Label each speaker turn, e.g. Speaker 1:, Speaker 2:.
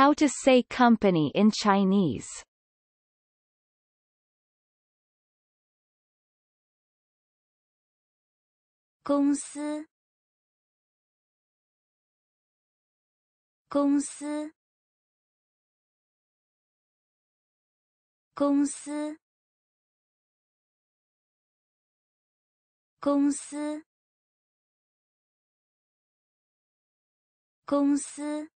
Speaker 1: How to say company in Chinese
Speaker 2: Gongsi Gongsi Gongsi Gongsi 公司